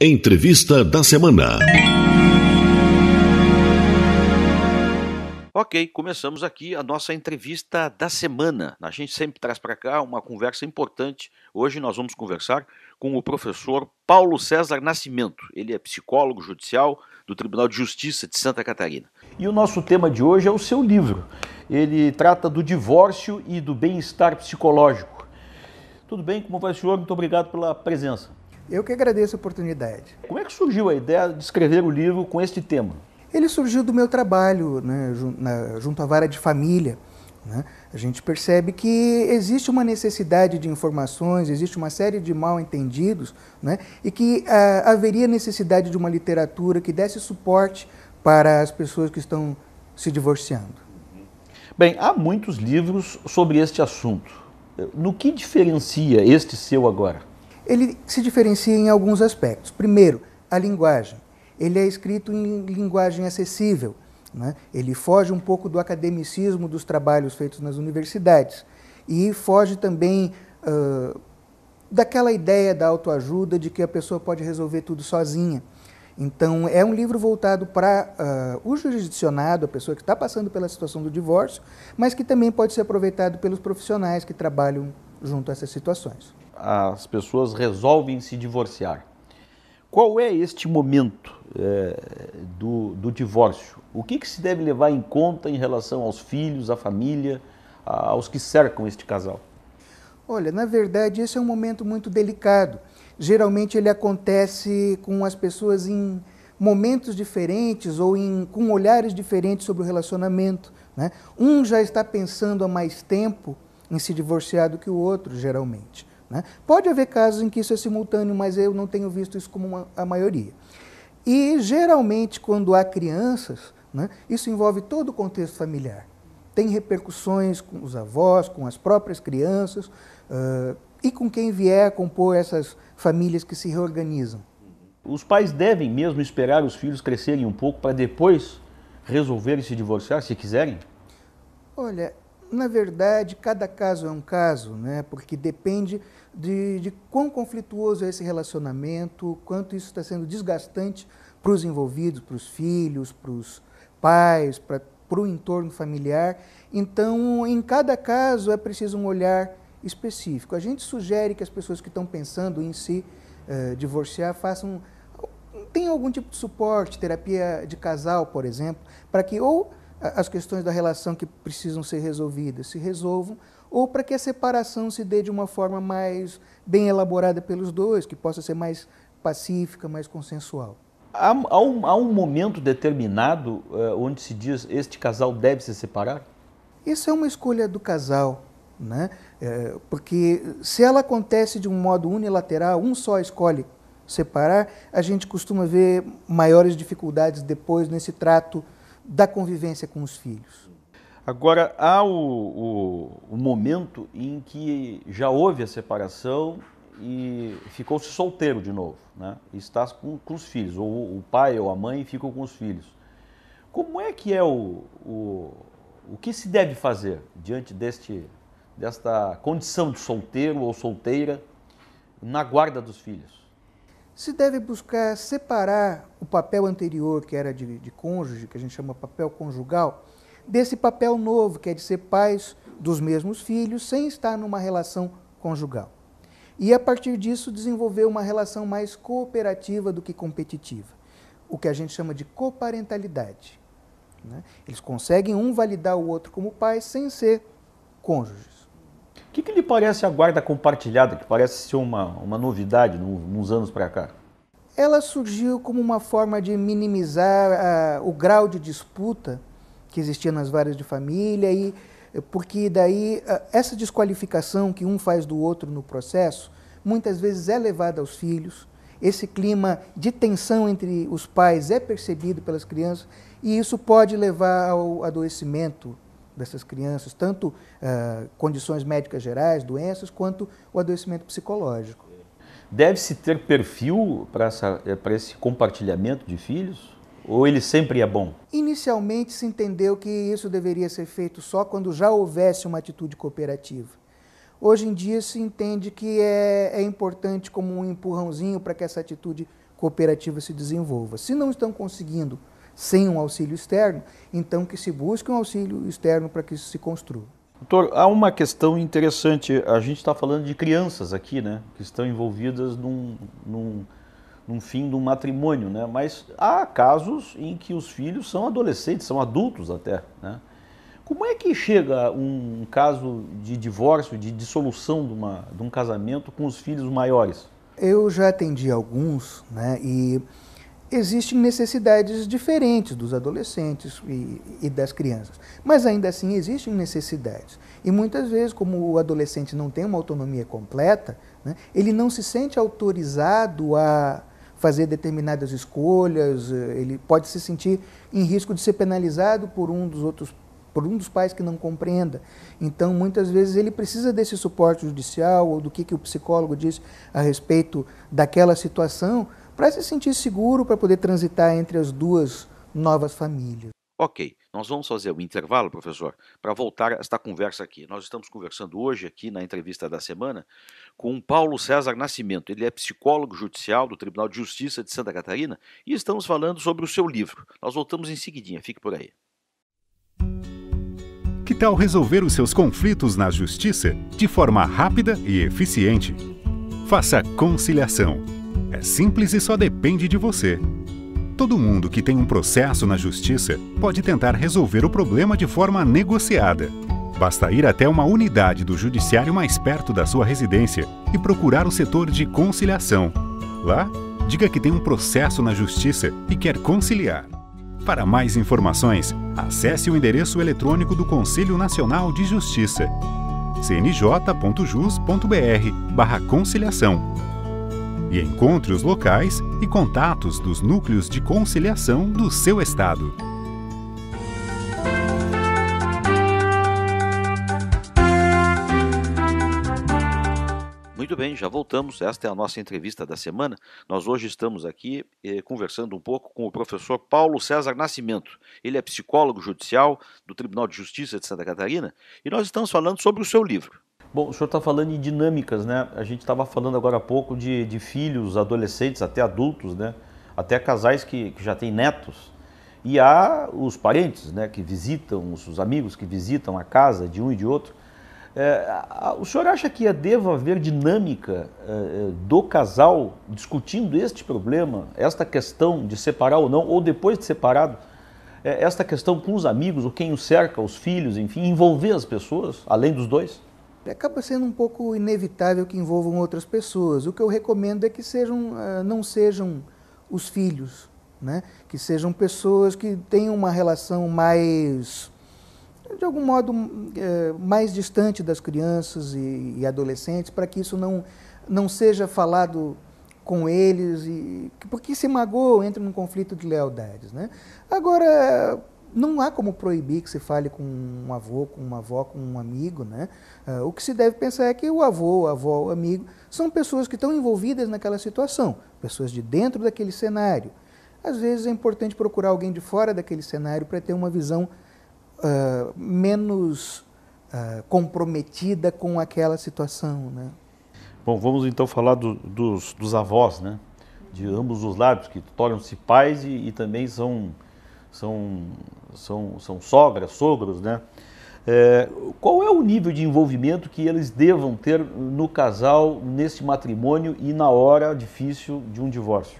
Entrevista da semana. Ok, começamos aqui a nossa entrevista da semana. A gente sempre traz para cá uma conversa importante. Hoje nós vamos conversar com o professor Paulo César Nascimento. Ele é psicólogo judicial do Tribunal de Justiça de Santa Catarina. E o nosso tema de hoje é o seu livro. Ele trata do divórcio e do bem-estar psicológico. Tudo bem? Como vai, senhor? Muito obrigado pela presença. Eu que agradeço a oportunidade. Como é que surgiu a ideia de escrever o livro com este tema? Ele surgiu do meu trabalho né, junto à vara de família. Né? A gente percebe que existe uma necessidade de informações, existe uma série de mal entendidos, né? e que ah, haveria necessidade de uma literatura que desse suporte para as pessoas que estão se divorciando. Bem, há muitos livros sobre este assunto. No que diferencia este seu agora? Ele se diferencia em alguns aspectos. Primeiro, a linguagem. Ele é escrito em linguagem acessível. Né? Ele foge um pouco do academicismo dos trabalhos feitos nas universidades e foge também uh, daquela ideia da autoajuda de que a pessoa pode resolver tudo sozinha. Então, é um livro voltado para uh, o jurisdicionado, a pessoa que está passando pela situação do divórcio, mas que também pode ser aproveitado pelos profissionais que trabalham junto a essas situações as pessoas resolvem se divorciar. Qual é este momento é, do, do, divórcio? O que, que, se deve levar em conta em relação aos filhos, à família, a, aos que cercam este casal? Olha, na verdade, esse é um momento muito delicado. Geralmente ele acontece com as pessoas em momentos diferentes ou em, com olhares diferentes sobre o relacionamento. Né? Um já está pensando há mais tempo em se divorciar do que o outro, geralmente. Né? Pode haver casos em que isso é simultâneo, mas eu não tenho visto isso como uma, a maioria. E geralmente, quando há crianças, né, isso envolve todo o contexto familiar. Tem repercussões com os avós, com as próprias crianças uh, e com quem vier compor essas famílias que se reorganizam. Os pais devem mesmo esperar os filhos crescerem um pouco para depois resolverem se divorciar, se quiserem? Olha, na verdade, cada caso é um caso, né? porque depende de, de quão conflituoso é esse relacionamento, quanto isso está sendo desgastante para os envolvidos, para os filhos, para os pais, para para o entorno familiar. Então, em cada caso é preciso um olhar específico. A gente sugere que as pessoas que estão pensando em se eh, divorciar façam tem algum tipo de suporte, terapia de casal, por exemplo, para que ou as questões da relação que precisam ser resolvidas se resolvam, ou para que a separação se dê de uma forma mais bem elaborada pelos dois, que possa ser mais pacífica, mais consensual. Há, há, um, há um, momento determinado eh, onde se diz este casal deve se separar? Isso é uma escolha do casal, né? É, porque se ela acontece de um modo unilateral, um só escolhe separar, a gente costuma ver maiores dificuldades depois nesse trato da convivência com os filhos. Agora, há o, o, o momento em que já houve a separação e ficou-se solteiro de novo, né? está com, com, os filhos, ou o pai ou a mãe ficam com os filhos. Como é que é o, o, o que se deve fazer diante deste, desta condição de solteiro ou solteira na guarda dos filhos? se deve buscar separar o papel anterior, que era de, de cônjuge, que a gente chama papel conjugal, desse papel novo, que é de ser pais dos mesmos filhos, sem estar numa relação conjugal. E a partir disso desenvolver uma relação mais cooperativa do que competitiva, o que a gente chama de coparentalidade. Né? Eles conseguem um validar o outro como pai sem ser cônjuges. O que, que lhe parece a guarda compartilhada, que parece ser uma, uma novidade nos anos para cá? Ela surgiu como uma forma de minimizar uh, o grau de disputa que existia nas várias de família e porque daí ah, essa desqualificação que um faz do outro no processo muitas vezes é levada aos filhos. Esse clima de tensão entre os pais é percebido pelas crianças e isso pode levar ao adoecimento dessas crianças, tanto uh, condições médicas gerais, doenças, quanto o adoecimento psicológico. Deve-se ter perfil para eh, esse compartilhamento de filhos? Ou ele sempre é bom? Inicialmente se entendeu que isso deveria ser feito só quando já houvesse uma atitude cooperativa. Hoje em dia se entende que é, é importante como um empurrãozinho para que essa atitude cooperativa se desenvolva. Se não estão conseguindo sem um auxílio externo, então que se busque um auxílio externo para que isso se construa. Doutor, há uma questão interessante. A gente está falando de crianças aqui, né? Que estão envolvidas num, num, num fim de um matrimônio, né? Mas há casos em que os filhos são adolescentes, são adultos até, né? Como é que chega um caso de divórcio, de dissolução de, uma, de um casamento com os filhos maiores? Eu já atendi alguns, né? E existem necessidades diferentes dos adolescentes e, e, das crianças. Mas ainda assim existem necessidades. E muitas vezes, como o adolescente não tem uma autonomia completa, né, ele não se sente autorizado a fazer determinadas escolhas, eh, ele pode se sentir em risco de ser penalizado por um dos outros por um dos pais que não compreenda. Então, muitas vezes ele precisa desse suporte judicial ou do que, que o psicólogo diz a respeito daquela situação para se sentir seguro para poder transitar entre as duas novas famílias. Ok, nós vamos fazer um intervalo, professor, para voltar a esta conversa aqui. Nós estamos conversando hoje aqui na entrevista da semana com Paulo César Nascimento. Ele é psicólogo judicial do Tribunal de Justiça de Santa Catarina e estamos falando sobre o seu livro. Nós voltamos em seguidinha, fique por aí. Que tal resolver os seus conflitos na justiça de forma rápida e eficiente? Faça conciliação é simples e só depende de você. Todo mundo que tem um processo na justiça pode tentar resolver o problema de forma negociada. Basta ir até uma unidade do judiciário mais perto da sua residência e procurar o setor de conciliação. Lá, diga que tem um processo na justiça e quer conciliar. Para mais informações, acesse o endereço eletrônico do Conselho Nacional de Justiça cnj.jus.br/conciliação e encontre os locais e contatos dos núcleos de conciliação do seu estado. Muito bem, já voltamos. Esta é a nossa entrevista da semana. Nós hoje estamos aqui eh, conversando um pouco com o professor Paulo César Nascimento. Ele é psicólogo judicial do Tribunal de Justiça de Santa Catarina e nós estamos falando sobre o seu livro, Bom, o senhor está falando em dinâmicas, né? A gente estava falando agora há pouco de, de filhos, adolescentes, até adultos, né? Até casais que, que já têm netos. E há os parentes, né? Que visitam, os amigos que visitam a casa de um e de outro. É, o senhor acha que é deva haver dinâmica é, é, do casal discutindo este problema, esta questão de separar ou não, ou depois de separado, é, esta questão com os amigos, ou quem o cerca, os filhos, enfim, envolver as pessoas, além dos dois? É, acaba sendo um pouco inevitável que envolvam outras pessoas. O que eu recomendo é que sejam, ah, não sejam os filhos, né? que sejam pessoas que tenham uma relação mais, de algum modo, hum, é, mais distante das crianças e, adolescentes, para que isso não, não seja falado com eles, e, porque se magoam, entra num conflito de lealdades. Né? Agora, não há como proibir que se fale com um avô, com uma avó, com um amigo, né? Uh, o que se deve pensar é que o avô, a avó, o amigo são pessoas que estão envolvidas naquela situação, pessoas de dentro daquele cenário. Às vezes é importante procurar alguém de fora daquele cenário para ter uma visão uh, menos uh, comprometida com aquela situação, né? Bom, vamos então falar do, dos, dos avós, né? De ambos os lados, que tornam-se pais e, e também são são, são, são sogras, sogros, né? É, qual é o nível de envolvimento que eles devam ter no casal, nesse matrimônio e na hora difícil de um divórcio?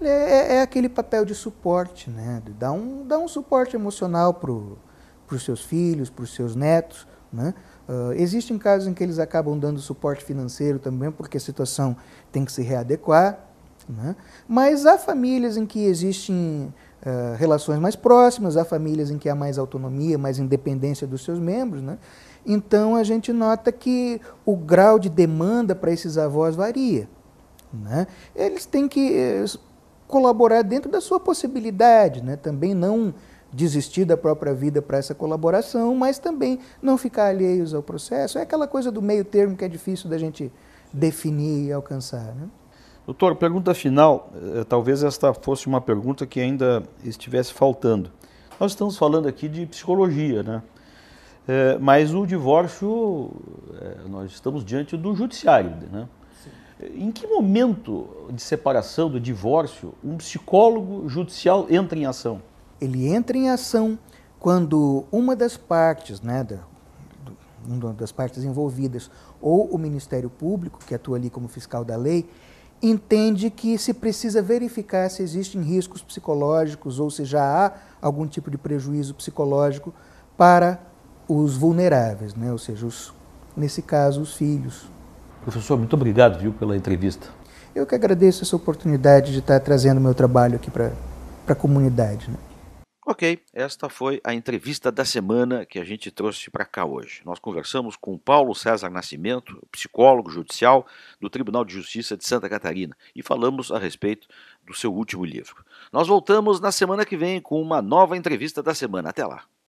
É, é, é aquele papel de suporte, né? Dá um, dá um suporte emocional para os seus filhos, para os seus netos, né? Uh, existem casos em que eles acabam dando suporte financeiro também, porque a situação tem que se readequar, né? Mas há famílias em que existem uh, relações mais próximas, há famílias em que há mais autonomia, mais independência dos seus membros. Né? Então a gente nota que o grau de demanda para esses avós varia. Né? Eles têm que eh, colaborar dentro da sua possibilidade, né? também não desistir da própria vida para essa colaboração, mas também não ficar alheios ao processo. É aquela coisa do meio termo que é difícil da gente definir e alcançar. Né? Doutor, pergunta final, eh, talvez esta fosse uma pergunta que ainda estivesse faltando. Nós estamos falando aqui de psicologia, né? É, mas o divórcio, é, nós estamos diante do judiciário, né? Sim. Em que momento de separação, do divórcio, um psicólogo judicial entra em ação? Ele entra em ação quando uma das partes, né, da, uma das partes envolvidas, ou o Ministério Público, que atua ali como fiscal da lei, entende que se precisa verificar se existem riscos psicológicos ou se já há algum tipo de prejuízo psicológico para os vulneráveis, né? ou seja, os, nesse caso, os filhos. Professor, muito obrigado viu, pela entrevista. Eu que agradeço essa oportunidade de estar trazendo meu trabalho aqui para a comunidade. Né? Ok, esta foi a entrevista da semana que a gente trouxe para cá hoje. Nós conversamos com Paulo César Nascimento, psicólogo judicial do Tribunal de Justiça de Santa Catarina, e falamos a respeito do seu último livro. Nós voltamos na semana que vem com uma nova entrevista da semana. Até lá!